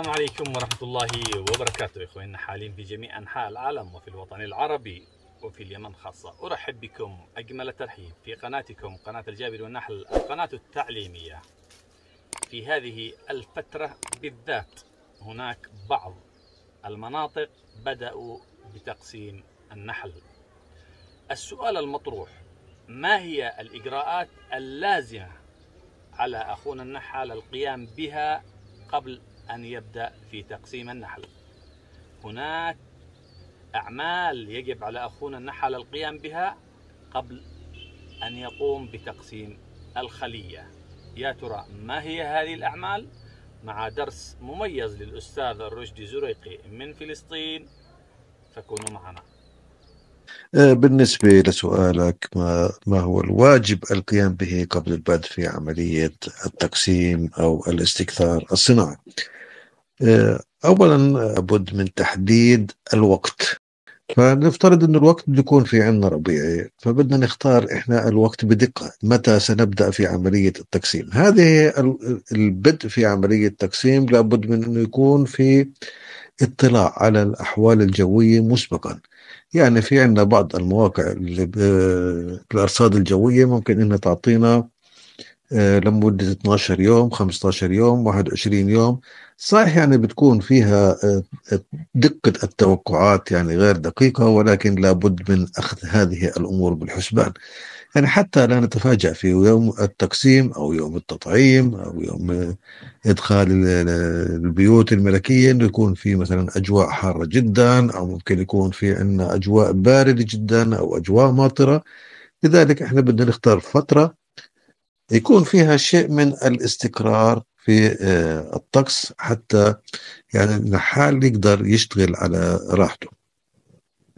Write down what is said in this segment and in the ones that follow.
السلام عليكم ورحمة الله وبركاته إخواننا حالين في جميع أنحاء العالم وفي الوطن العربي وفي اليمن خاصة أرحب بكم أجمل الترحيب في قناتكم قناة الجابر والنحل القناة التعليمية في هذه الفترة بالذات هناك بعض المناطق بدأوا بتقسيم النحل السؤال المطروح ما هي الإجراءات اللازمة على أخونا النحال القيام بها قبل أن يبدأ في تقسيم النحل هناك أعمال يجب على أخونا النحل القيام بها قبل أن يقوم بتقسيم الخلية يا ترى ما هي هذه الأعمال؟ مع درس مميز للأستاذ الرشدي زريقي من فلسطين فكونوا معنا أه، بالنسبة لسؤالك ما, ما هو الواجب القيام به قبل البدء في عملية التقسيم أو الاستكثار الصناعي آه، اولا لابد من تحديد الوقت فنفترض أن الوقت يكون في عنا ربيعي فبدنا نختار إحنا الوقت بدقة متى سنبدأ في عملية التقسيم هذه البدء في عملية التقسيم لابد من أنه يكون في اطلاع على الأحوال الجوية مسبقا يعني في عندنا بعض المواقع الأرصاد الجوية ممكن أنها تعطينا آه، لمدة 12 يوم 15 يوم 21 يوم صحيح يعني بتكون فيها آه، دقة التوقعات يعني غير دقيقة ولكن لابد من أخذ هذه الأمور بالحسبان يعني حتى لا نتفاجأ في يوم التقسيم أو يوم التطعيم أو يوم آه، إدخال البيوت الملكية أنه يكون في مثلا أجواء حارة جدا أو ممكن يكون في عندنا أجواء باردة جدا أو أجواء ماطرة لذلك احنا بدنا نختار فترة يكون فيها شيء من الاستقرار في آه، الطقس حتى يعني النحال يقدر يشتغل على راحته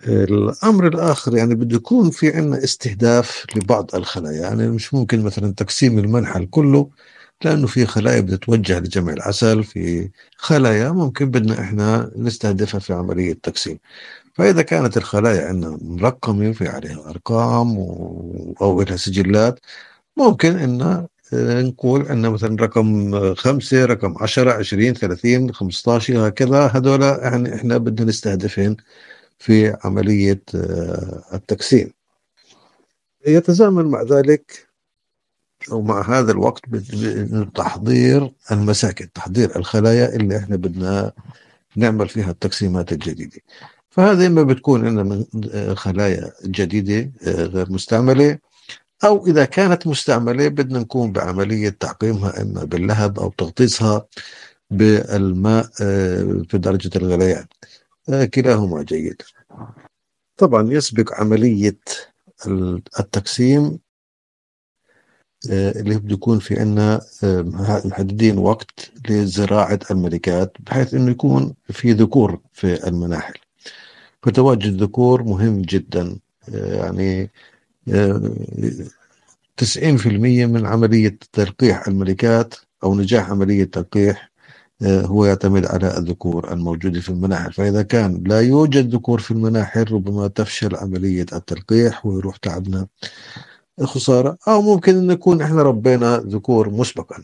الامر الاخر يعني بده يكون في عندنا استهداف لبعض الخلايا يعني مش ممكن مثلا تقسيم المنحل كله لانه في خلايا بتتوجه لجمع العسل في خلايا ممكن بدنا احنا نستهدفها في عمليه تقسيم فاذا كانت الخلايا عندنا مرقمه في عليها ارقام او لها سجلات ممكن ان آه، نقول ان مثلا رقم آه، خمسة رقم 10 20 30 15 هكذا هذول يعني احنا بدنا نستهدفهم في عملية آه، التقسيم يتزامن مع ذلك أو مع هذا الوقت تحضير المساكن تحضير الخلايا اللي احنا بدنا نعمل فيها التقسيمات الجديدة فهذه إما بتكون عندنا من خلايا جديدة غير مستعملة أو إذا كانت مستعملة بدنا نقوم بعملية تعقيمها إما باللهب أو تغطيسها بالماء آه، في درجة الغليان آه، كلاهما جيد طبعا يسبق عملية التقسيم آه، اللي بده يكون في عنا محددين وقت لزراعة الملكات بحيث انه يكون في ذكور في المناحل فتواجد الذكور مهم جدا يعني 90% من عملية تلقيح الملكات أو نجاح عملية تلقيح آه، هو يعتمد على الذكور الموجودة في المناحر فإذا كان لا يوجد ذكور في المناحر ربما تفشل عملية التلقيح ويروح تعبنا خسارة أو ممكن أن نكون إحنا ربينا ذكور مسبقا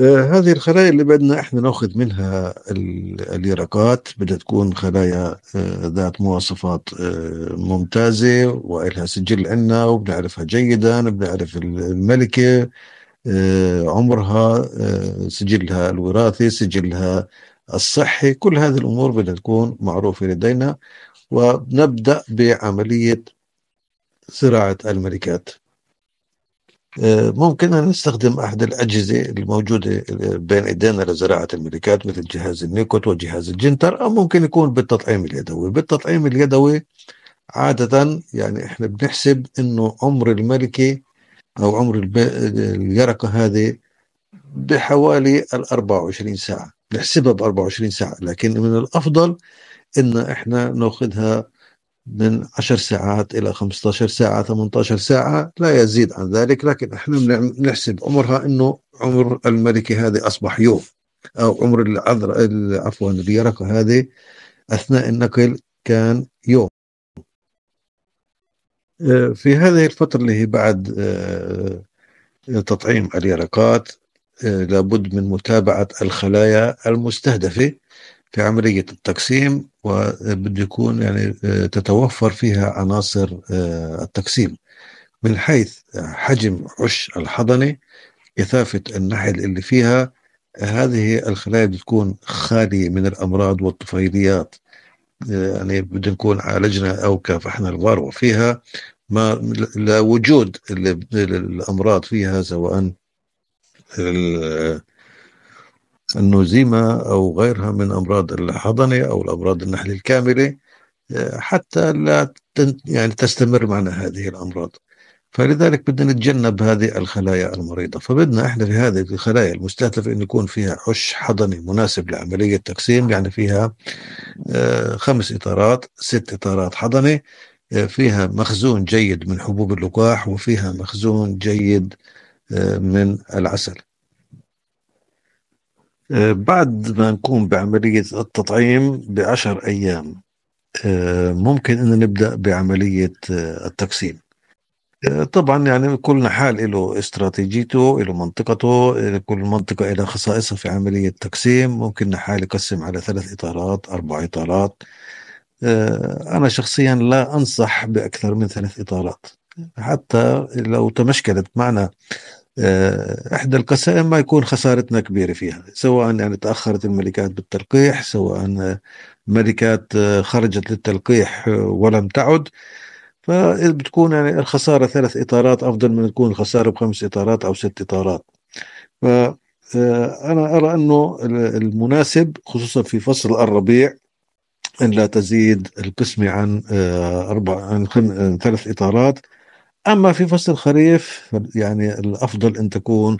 آه، هذه الخلايا اللي بدنا احنا ناخذ منها اليرقات بدها تكون خلايا آه، ذات مواصفات آه، ممتازه والها سجل عندنا وبنعرفها جيدا بنعرف الملكه عمرها سجلها الوراثي سجلها الصحي كل هذه الامور بدها تكون معروفه لدينا ونبدا بعمليه زراعه الملكات آه، ممكن أن نستخدم أحد الأجهزة الموجودة آه، بين إيدينا لزراعة الملكات مثل جهاز النيكوت وجهاز الجنتر أو ممكن يكون بالتطعيم اليدوي بالتطعيم اليدوي عادة يعني إحنا بنحسب أنه عمر الملكة أو عمر اليرقة هذه بحوالي ال 24 ساعة نحسبها ب 24 ساعة لكن من الأفضل أن إحنا ناخذها من 10 ساعات الى 15 ساعه 18 ساعه لا يزيد عن ذلك لكن احنا بنحسب عمرها انه عمر الملكه هذه اصبح يوم او عمر العذر عفوا اليرقه هذه اثناء النقل كان يوم آه، في هذه الفترة اللي هي بعد آه، تطعيم اليرقات آه، لابد من متابعة الخلايا المستهدفة في عملية التقسيم وبده يكون يعني آه، تتوفر فيها عناصر آه، التقسيم من حيث حجم عش الحضنة إثافة النحل اللي فيها هذه الخلايا بتكون خالية من الأمراض والطفيليات آه، يعني بده نكون عالجنا أو كافحنا الفارو فيها ما لوجود الأمراض فيها سواء النوزيما أو غيرها من أمراض الحضنة أو الأمراض النحل الكاملة آه، حتى لا يعني تستمر معنا هذه الأمراض فلذلك بدنا نتجنب هذه الخلايا المريضة فبدنا احنا في هذه الخلايا المستهدفة ان يكون فيها عش حضني مناسب لعملية تقسيم يعني فيها آه، خمس اطارات ست اطارات حضني آه، فيها مخزون جيد من حبوب اللقاح وفيها مخزون جيد من العسل آه، بعد ما نقوم بعملية التطعيم بعشر أيام آه، ممكن أن نبدأ بعملية آه، التقسيم طبعا يعني كل نحال له استراتيجيته له منطقته كل منطقة إلى خصائصها في عملية تقسيم ممكن نحال يقسم على ثلاث إطارات أربع إطارات أنا شخصيا لا أنصح بأكثر من ثلاث إطارات حتى لو تمشكلت معنا آه، احدى القسائم ما يكون خسارتنا كبيره فيها سواء يعني تاخرت الملكات بالتلقيح سواء ملكات خرجت للتلقيح ولم تعد فبتكون يعني الخساره ثلاث اطارات افضل من تكون الخساره بخمس اطارات او ست اطارات ف آه، انا ارى انه المناسب خصوصا في فصل الربيع ان لا تزيد القسمه عن آه، اربع عن ثلاث اطارات أما في فصل الخريف يعني الأفضل أن تكون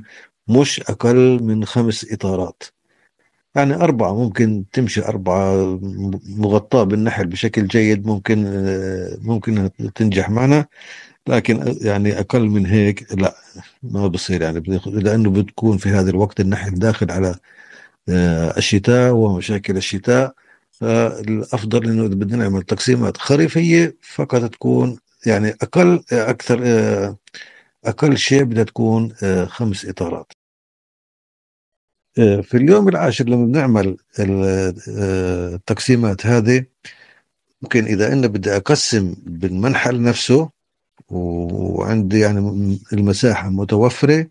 مش أقل من خمس إطارات يعني أربعة ممكن تمشي أربعة مغطاة بالنحل بشكل جيد ممكن آه، ممكن تنجح معنا لكن آه، يعني أقل من هيك لا ما بصير يعني لأنه بتكون في هذا الوقت النحل داخل على آه، الشتاء ومشاكل الشتاء فالأفضل أنه إذا بدنا نعمل تقسيمات خريفية فقط تكون يعني اقل اكثر آه، اقل شيء بدها تكون آه، خمس اطارات آه، في اليوم العاشر لما بنعمل التقسيمات هذه ممكن اذا انا بدي اقسم بالمنحل نفسه وعندي يعني المساحه متوفره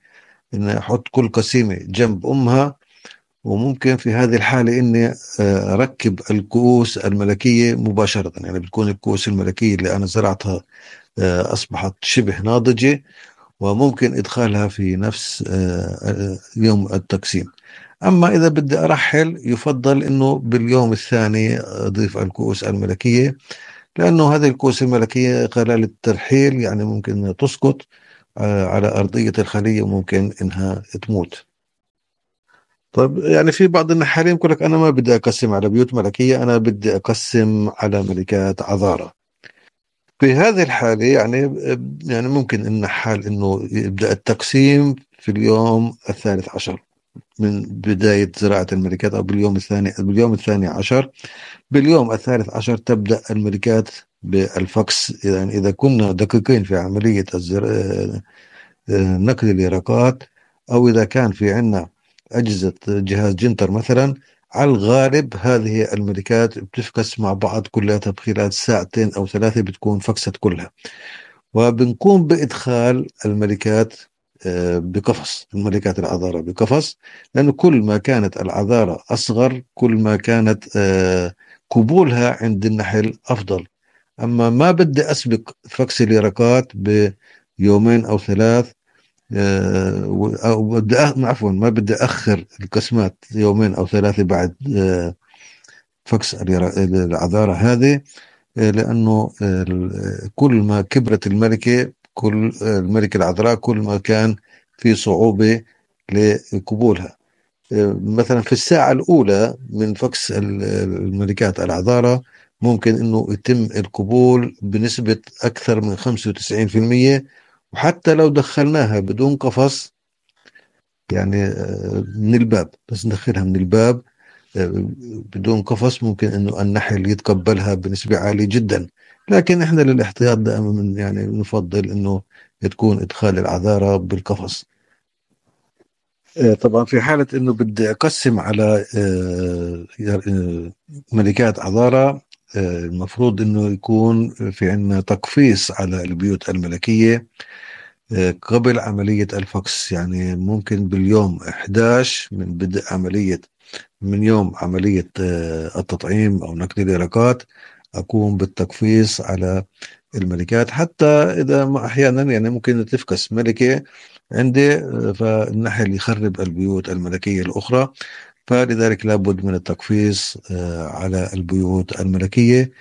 اني احط كل قسيمه جنب امها وممكن في هذه الحالة أني آه، أركب الكؤوس الملكية مباشرة يعني بتكون الكؤوس الملكية اللي أنا زرعتها آه، أصبحت شبه ناضجة وممكن إدخالها في نفس آه، يوم التقسيم أما إذا بدي أرحل يفضل أنه باليوم الثاني أضيف الكؤوس الملكية لأنه هذه الكؤوس الملكية خلال الترحيل يعني ممكن تسقط على أرضية الخلية وممكن إنها تموت طيب يعني في بعض النحالين يقول لك انا ما بدي اقسم على بيوت ملكيه انا بدي اقسم على ملكات عذاره في هذه الحاله يعني يعني ممكن النحال انه يبدا التقسيم في اليوم الثالث عشر من بداية زراعة الملكات أو باليوم الثاني باليوم الثاني عشر باليوم الثالث عشر تبدأ الملكات بالفقس يعني إذا كنا دقيقين في عملية الزر... آه، آه، نقل اليرقات أو إذا كان في عندنا اجهزه جهاز جنتر مثلا على الغالب هذه الملكات بتفكس مع بعض كلها بخلال ساعتين او ثلاثه بتكون فكست كلها وبنقوم بادخال الملكات آه، بقفص الملكات العذارة بقفص لأنه كل ما كانت العذارة أصغر كل ما كانت آه، قبولها عند النحل أفضل أما ما بدي أسبق فكس اليرقات بيومين أو ثلاث آه، او بدي عفوا ما بدي اخر القسمات يومين او ثلاثه بعد آه، فكس العذاره هذه آه، لانه كل ما كبرت الملكه كل الملكه العذراء كل ما كان في صعوبه لقبولها مثلا في الساعه الاولى من فكس الملكات العذاره ممكن انه يتم القبول بنسبه اكثر من 95% وحتى لو دخلناها بدون قفص يعني آه، من الباب بس ندخلها من الباب آه، بدون قفص ممكن انه النحل يتقبلها بنسبه عاليه جدا لكن احنا للاحتياط دائما يعني نفضل انه تكون ادخال العذاره بالقفص آه، طبعا في حالة انه بدي اقسم على ملكات عذارة آه، المفروض انه يكون في عندنا تقفيص على البيوت الملكيه آه، قبل عمليه الفقس يعني ممكن باليوم 11 من بدء عمليه من يوم عمليه آه، التطعيم او نقل اليرقات اقوم بالتقفيص على الملكات حتى اذا ما احيانا يعني ممكن تفكس ملكه عندي فالنحل يخرب البيوت الملكيه الاخرى فلذلك لابد من التقفيز آه، على البيوت الملكيه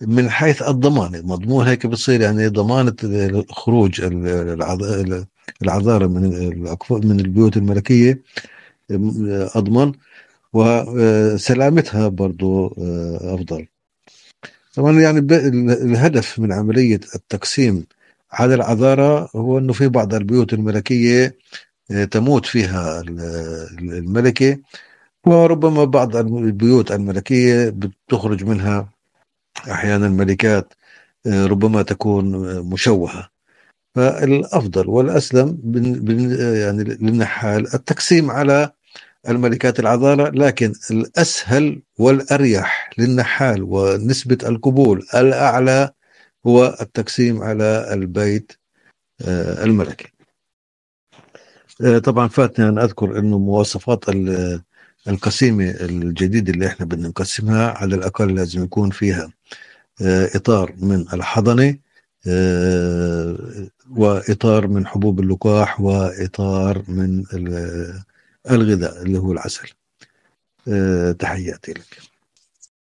من حيث الضمان مضمون هيك بتصير يعني ضمانة خروج العذارة من من البيوت الملكية آه، أضمن وسلامتها آه، برضو أفضل طبعا يعني الهدف من عملية التقسيم على العذارة هو أنه في بعض البيوت الملكية تموت فيها الملكة وربما بعض البيوت الملكية بتخرج منها أحيانا الملكات آه، ربما تكون آه، مشوهة فالأفضل والأسلم يعني للنحال التقسيم على الملكات العذارة لكن الأسهل والأريح للنحال ونسبة القبول الأعلى هو التقسيم على البيت آه، الملكي طبعا فاتني أن أذكر أنه مواصفات ال القسيمه الجديده اللي احنا بدنا نقسمها على الاقل لازم يكون فيها آه، اطار من الحضنه آه، واطار من حبوب اللقاح واطار من آه، الغذاء اللي هو العسل تحياتي لك